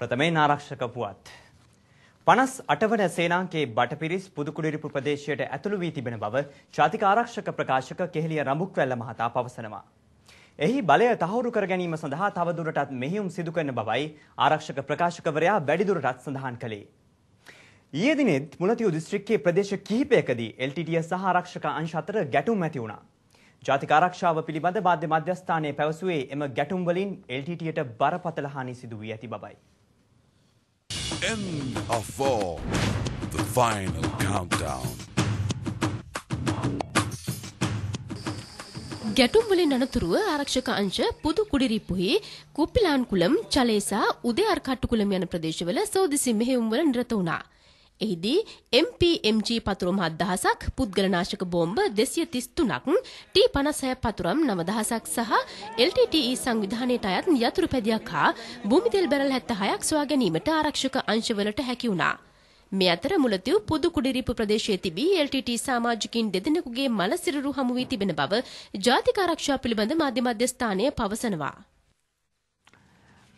ප්‍රථමයෙන් ආරක්ෂක පුවත්. පනස් අටවන සේනාංකේ බටපිරිස් පුදුකුඩිරිපු ප්‍රදේශයට ඇතුළු වී තිබෙන බව ජාතික ආරක්ෂක ප්‍රකාශක කෙහෙලිය රඹුක්වැල්ල මහතා පවසනවා. එහි බලය තහවුරු කර ගැනීම සඳහා තවදුරටත් මෙහියුම් සිදු කරන බවයි ආරක්ෂක ප්‍රකාශකවරයා වැඩිදුරටත් සඳහන් කළේ. ඊයේ දිනෙත් මුලතියු දිස්ත්‍රික්කයේ ප්‍රදේශ කිහිපයකදී LTTS සහ ආරක්ෂක අංශ අතර ගැටුම් ඇති වුණා. ජාතික ආරක්ෂාව පිළිබඳ මාධ්‍ය මධ්‍යස්ථානයේ පැවසුවේ එම ගැටුම්වලින් LTTට බරපතල හානි සිදු වී ඇති බවයි. end of four, the final countdown. ගැටුම් වලින් අනතුරුව ආරක්ෂක අංශ පුදු කුඩිරිප්පුහි කුප්පිලාන්කුලම් චලේසා උදේ අර්කට්ටුකුලම් යන ප්‍රදේශවල සෝදිසි මෙහෙයුම්වල නිරත වුණා. එහිදී MPMG පතුරුම් 7000ක් පුද්ගලනාශක බෝම්බ 233ක් T56 පතුරම් 9000ක් සහ LTTE සංවිධානයට අයත් යතුරු පැදියක් හා භූමි තෙල් බැරල් 76ක් සොයා ගැනීමට ආරක්ෂක අංශවලට හැකි වුණා. මේ අතර මුලතිව් පුදු කුඩිරිපු ප්‍රදේශයේ තිබී LTT e සමාජිකින් දෙදෙනෙකුගේ මල සිරුරු හමු වී තිබෙන බව ජාතික ආරක්ෂා පිළිබඳ මාධ්‍ය මධ්‍යස්ථානය පවසනවා.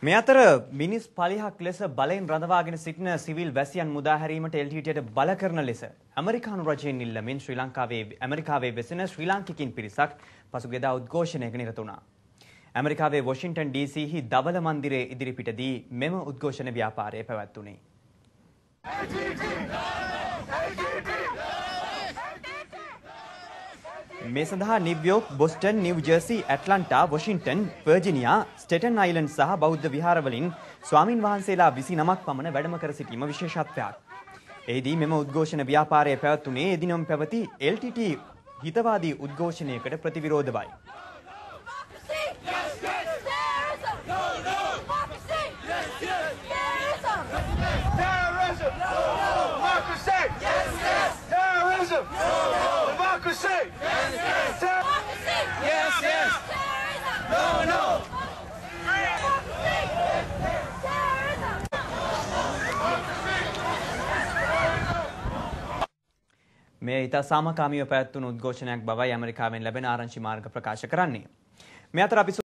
මේ අතර මිනිස් 500ක් ලෙස බලෙන් රඳවාගෙන සිටින සිවිල් වැසියන් මුදා හැරීමට එල්ටීටීයට බල කරන ලෙස ඇමරිකානු රජයෙන් ඉල්ලමින් ශ්‍රී ලංකාවේ ඇමරිකාවේ වෙසෙන ශ්‍රී ලාංකිකින් පිරිසක් පසුගියදා උද්ඝෝෂණයක නිරත වුණා. ඇමරිකාවේ වොෂින්ටන් ඩී.සී.හි දවල මන්දිරයේ ඉදිරිපිටදී මෙම උද්ඝෝෂණ ව්‍යාපාරය පැවැත්වුණේ. මේ සඳහා New York, Boston, New Jersey, Atlanta, Washington, Virginia, Staten Island සහ බෞද්ධ විහාරවලින් ස්වාමින් වහන්සේලා 29ක් පමණ වැඩම කර සිටීම විශේෂත්වයක්. එෙහිදී මෙම උද්ඝෝෂණ ව්‍යාපාරය පැවැත්වුණේ එදිනම පැවති LTT හිතවාදී උද්ඝෝෂණයකට ප්‍රතිවිරෝධවයි. democracy! Yes, yes! Terrorism! No, no! Democracy! Yes. මෙය ඉතා සාමකාමීව පැවැත්වුණු උද්ඝෝෂණයක් බවයි ඇමරිකාවෙන් ලැබෙන ආරංචි මාර්ග ප්‍රකාශ කරන්නේ. මේ අතර අපි